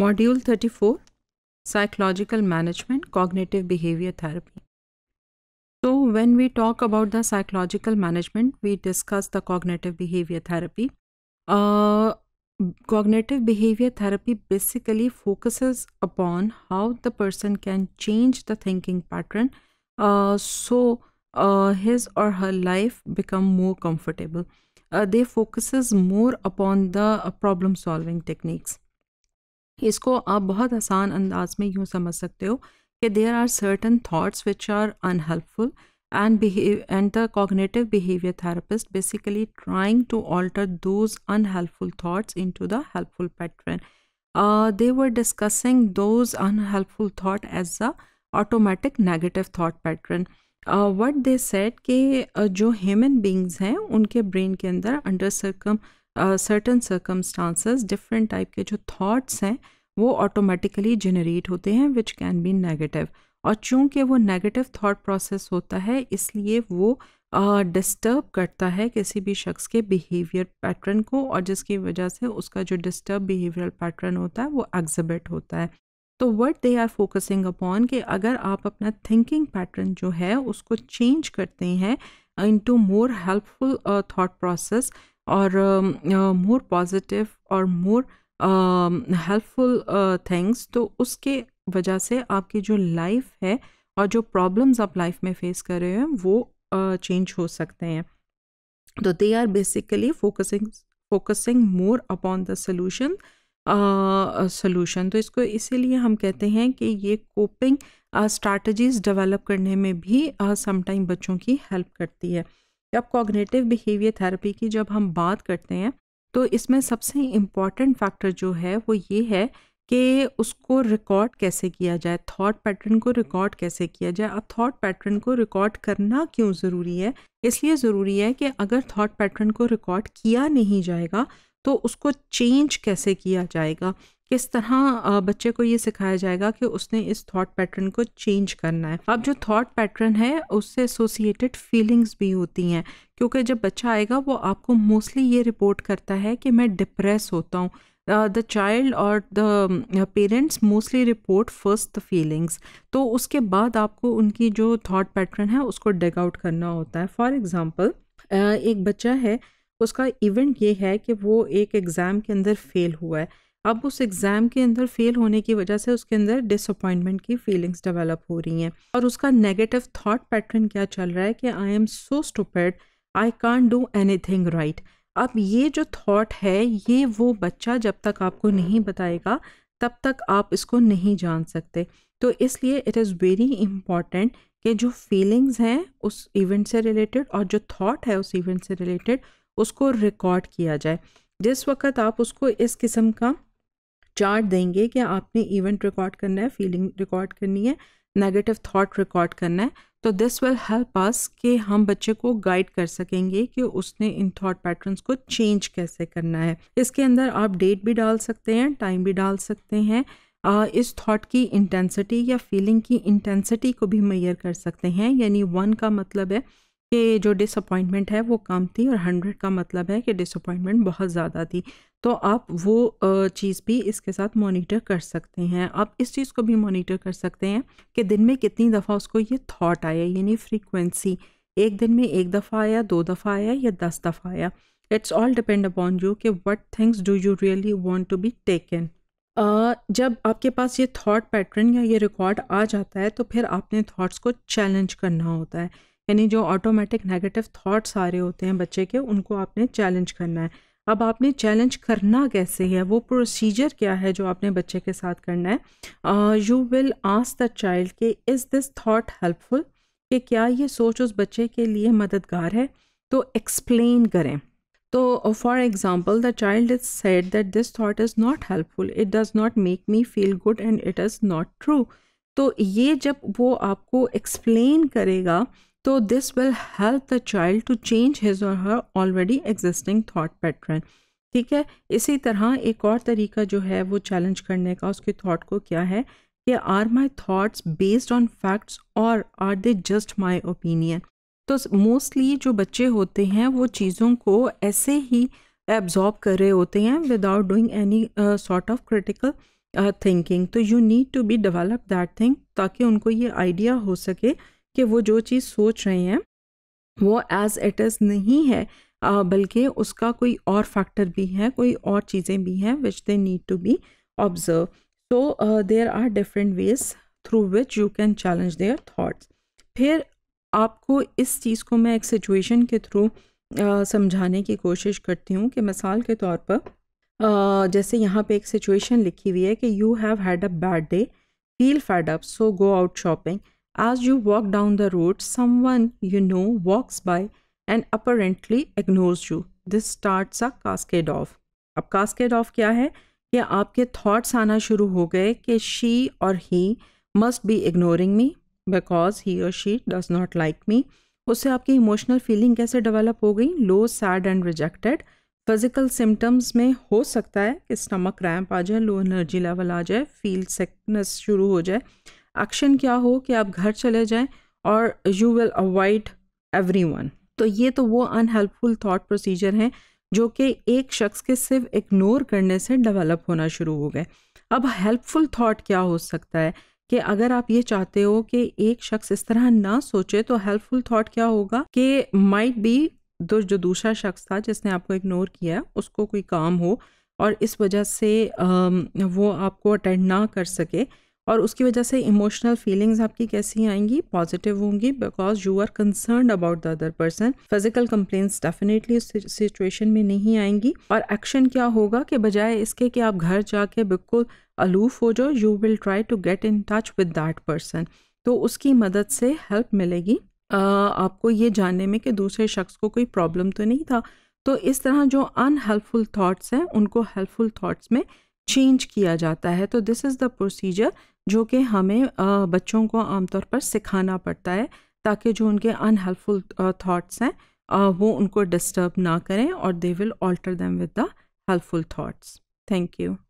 Module 34 Psychological Management Cognitive Behavior Therapy. So, when we talk about the psychological management, we discuss the cognitive behavior therapy. Uh, cognitive behavior therapy basically focuses upon how the person can change the thinking pattern uh, so uh, his or her life become more comfortable. Uh, they focuses more upon the problem solving techniques. इसको आप बहुत आसान अंदाज में यूँ समझ सकते हो कि there are certain thoughts which are unhelpful and and the cognitive behaviour therapist basically trying to alter those unhelpful thoughts into the helpful pattern they were discussing those unhelpful thought as a automatic negative thought pattern what they set के जो human beings हैं उनके brain के अंदर under circum uh, certain circumstances different type के जो thoughts हैं वो ऑटोमेटिकली जनरेट होते हैं विच कैन बी नेगेटिव और चूंकि वो नेगेटिव थाट प्रोसेस होता है इसलिए वो डिस्टर्ब uh, करता है किसी भी शख्स के बिहेवियर पैटर्न को और जिसकी वजह से उसका जो डिस्टर्ब बिहेवियरल पैटर्न होता है वो एग्जिबिट होता है तो what they are focusing upon कि अगर आप अपना थिंकिंग पैटर्न जो है उसको चेंज करते हैं into more helpful thought process और मोर पॉजिटिव और मोर हेल्पफुल थिंग्स तो उसके वजह से आपकी जो लाइफ है और जो प्रॉब्लम्स आप लाइफ में फेस कर रहे हैं वो चेंज uh, हो सकते हैं तो they are basically focusing focusing more upon the solution solution तो इसको इसीलिए हम कहते हैं कि ये कोपिंग स्ट्रैटेजीज डेवलप करने में भी समटाइम बच्चों की हेल्प करती है अब कॉग्नेटिव बिहेवियर थेरेपी की जब हम बात करते हैं तो इसमें सबसे इम्पॉर्टेंट फैक्टर जो है वो ये है कि उसको रिकॉर्ड कैसे किया जाए थॉट पैटर्न को रिकॉर्ड कैसे किया जाए अब थॉट पैटर्न को रिकॉर्ड करना क्यों ज़रूरी है इसलिए ज़रूरी है कि अगर थॉट पैटर्न को रिकॉर्ड किया नहीं जाएगा तो उसको चेंज कैसे किया जाएगा किस तरह बच्चे को ये सिखाया जाएगा कि उसने इस थॉट पैटर्न को चेंज करना है अब जो थॉट पैटर्न है उससे एसोसिएटेड फीलिंग्स भी होती हैं क्योंकि जब बच्चा आएगा वो आपको मोस्टली ये रिपोर्ट करता है कि मैं डिप्रेस होता हूँ द चाइल्ड और the parents mostly report first the feelings तो उसके बाद आपको उनकी जो थाट पैटर्न है उसको डेग आउट करना होता है फॉर एग्ज़ाम्पल एक बच्चा है उसका इवेंट ये है कि वो एक एग्ज़ाम के अंदर फेल हुआ है अब उस एग्ज़ाम के अंदर फेल होने की वजह से उसके अंदर डिसअपॉइंटमेंट की फीलिंग्स डेवलप हो रही हैं और उसका नेगेटिव थाट पैटर्न क्या चल रहा है कि I am so stupid I can't do anything right अब ये जो थाट है ये वो बच्चा जब तक आपको नहीं बताएगा तब तक आप इसको नहीं जान सकते तो इसलिए इट इज़ वेरी इम्पॉर्टेंट कि जो फीलिंग्स हैं उस इवेंट से रिलेटेड और जो थाट है उस इवेंट से रिलेटेड उसको रिकॉर्ड किया जाए जिस वक्त आप उसको इस किस्म का चार्ट देंगे कि आपने इवेंट रिकॉर्ड करना है फीलिंग रिकॉर्ड करनी है नेगेटिव थॉट रिकॉर्ड करना है तो दिस विल हेल्प अस कि हम बच्चे को गाइड कर सकेंगे कि उसने इन थॉट पैटर्न्स को चेंज कैसे करना है इसके अंदर आप डेट भी डाल सकते हैं टाइम भी डाल सकते हैं इस थॉट की इंटेंसिटी या फीलिंग की इंटेंसिटी को भी मैयर कर सकते हैं यानी वन का मतलब है कि जो डिसअपॉइंटमेंट है वो कम थी और हंड्रेड का मतलब है कि डिसअपॉइंटमेंट बहुत ज़्यादा थी तो आप वो चीज़ भी इसके साथ मॉनिटर कर सकते हैं आप इस चीज़ को भी मॉनिटर कर सकते हैं कि दिन में कितनी दफ़ा उसको ये थॉट आया यानी फ्रीक्वेंसी एक दिन में एक दफ़ा आया दो दफ़ा आया या दस दफ़ा आया it's all depend upon you कि what things do you really want to be taken जब आपके पास ये थाट पैटर्न या ये रिकॉर्ड आ जाता है तो फिर आपने थाट्स को चैलेंज करना होता है यानी जो ऑटोमेटिक नेगेटिव थाट्स आ रहे होते हैं बच्चे के उनको आपने चैलेंज करना है अब आपने चैलेंज करना कैसे है वो प्रोसीजर क्या है जो आपने बच्चे के साथ करना है you will ask the child कि इज़ दिस थाट हेल्पफुल कि क्या ये सोच उस बच्चे के लिए मददगार है तो एक्सप्लेन करें तो for example the child is said that this thought is not helpful it does not make me feel good and it is not true तो ये जब वो आपको एक्सप्लेन करेगा तो this will help the child to change his or her already existing thought pattern ठीक है इसी तरह एक और तरीका जो है वो चैलेंज करने का उसके थाट को क्या है कि are my thoughts based on facts और are they just my opinion तो मोस्टली जो बच्चे होते हैं वो चीज़ों को ऐसे ही एब्जॉर्ब कर रहे होते हैं without doing any sort of critical thinking तो you need to be develop that thing ताकि उनको ये आइडिया हो सके कि वो जो चीज़ सोच रहे हैं वो एज इट इज़ नहीं है बल्कि उसका कोई और फैक्टर भी है कोई और चीज़ें भी हैं which they need to be observe so there are different ways through which you can challenge their thoughts फिर आपको इस चीज़ को मैं एक सिचुएशन के थ्रू समझाने की कोशिश करती हूँ कि मिसाल के तौर पर uh, जैसे यहाँ पे एक सिचुएशन लिखी हुई है कि you have had a bad day feel fed up so go out shopping As you walk down the road, someone you know walks by and apparently ignores you. This starts a cascade of ab cascade of kya hai ki aapke thoughts aana shuru ho gaye ki she or he must be ignoring me because he or she does not like me. usse aapki emotional feeling kaise develop ho gayi low sad and rejected physical symptoms में हो सकता है कि stomach ramp आ जाए low energy level आ जाए feel sickness शुरू हो जाए एक्शन क्या हो कि आप घर चले जाएं और you will avoid everyone तो ये तो वो अनहेल्पफुल थाट प्रोसीजर हैं जो कि एक शख्स के सिर्फ इग्नोर करने से डेवलप होना शुरू हो गए अब हेल्पफुल थाट क्या हो सकता है कि अगर आप ये चाहते हो कि एक शख्स इस तरह ना सोचे तो हेल्पफुल थाट क्या होगा कि माइट बी दो जो दूसरा शख्स था जिसने आपको इग्नोर किया है उसको कोई काम हो और इस वजह से वो आपको अटेंड ना कर सके और उसकी वजह से इमोशनल फीलिंग्स आपकी कैसी आएंगी पॉजिटिव होंगी because you are concern about the other person physical complain definitely उस सिचुएशन में नहीं आएंगी और एक्शन क्या होगा कि बजाय इसके कि आप घर जाके बिल्कुल अलूफ हो जाओ you will try to get in touch with that person तो उसकी मदद से हेल्प मिलेगी आ, आपको ये जानने में कि दूसरे शख्स को कोई प्रॉब्लम तो नहीं था तो इस तरह जो अनहेल्पफुल थाट्स हैं उनको हेल्पफुल थाट्स में चेंज किया जाता है तो दिस इज़ द प्रोसीजर जो कि हमें बच्चों को आमतौर पर सिखाना पड़ता है ताकि जो उनके अनहेल्पफुल थाट्स हैं वो उनको डिस्टर्ब ना करें और they will alter them with the helpful thoughts thank you